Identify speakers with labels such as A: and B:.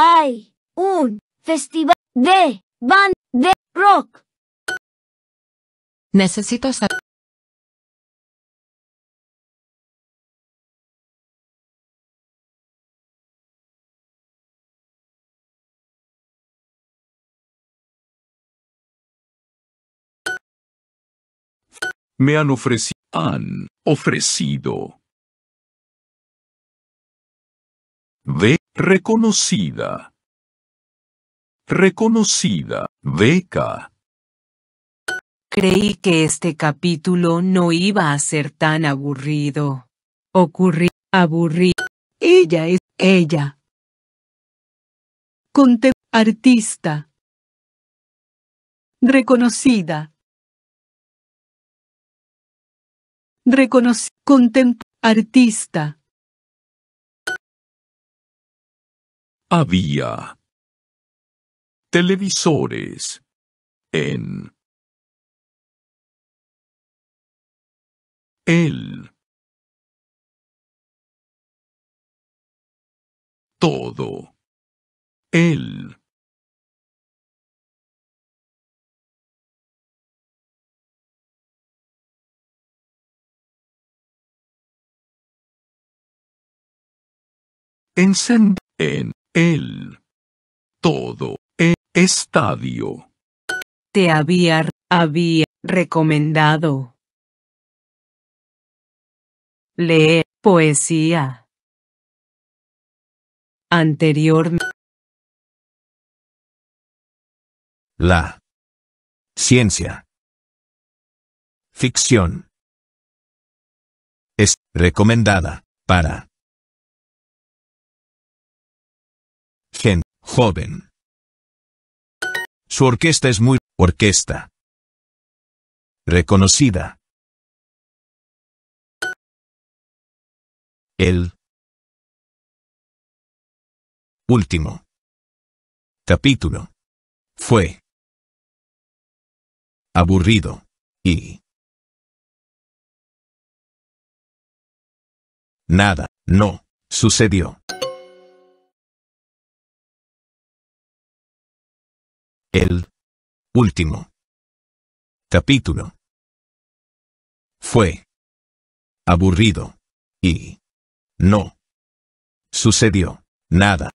A: hay un festival de band de rock. Necesito saber. Me han ofrecido. Han ofrecido. Reconocida. Reconocida. Beca. Creí que este capítulo no iba a ser tan aburrido. Ocurrí, aburrí. Ella es ella. Conte artista. Reconocida. Reconoc contempl artista. había televisores en él. Todo. Él. El. Todo El. estadio. Te había, había recomendado. Lee poesía. Anteriormente. La ciencia. Ficción. Es recomendada para joven. Su orquesta es muy orquesta. Reconocida. El último capítulo fue aburrido y nada, no, sucedió. El último capítulo fue aburrido y no sucedió nada.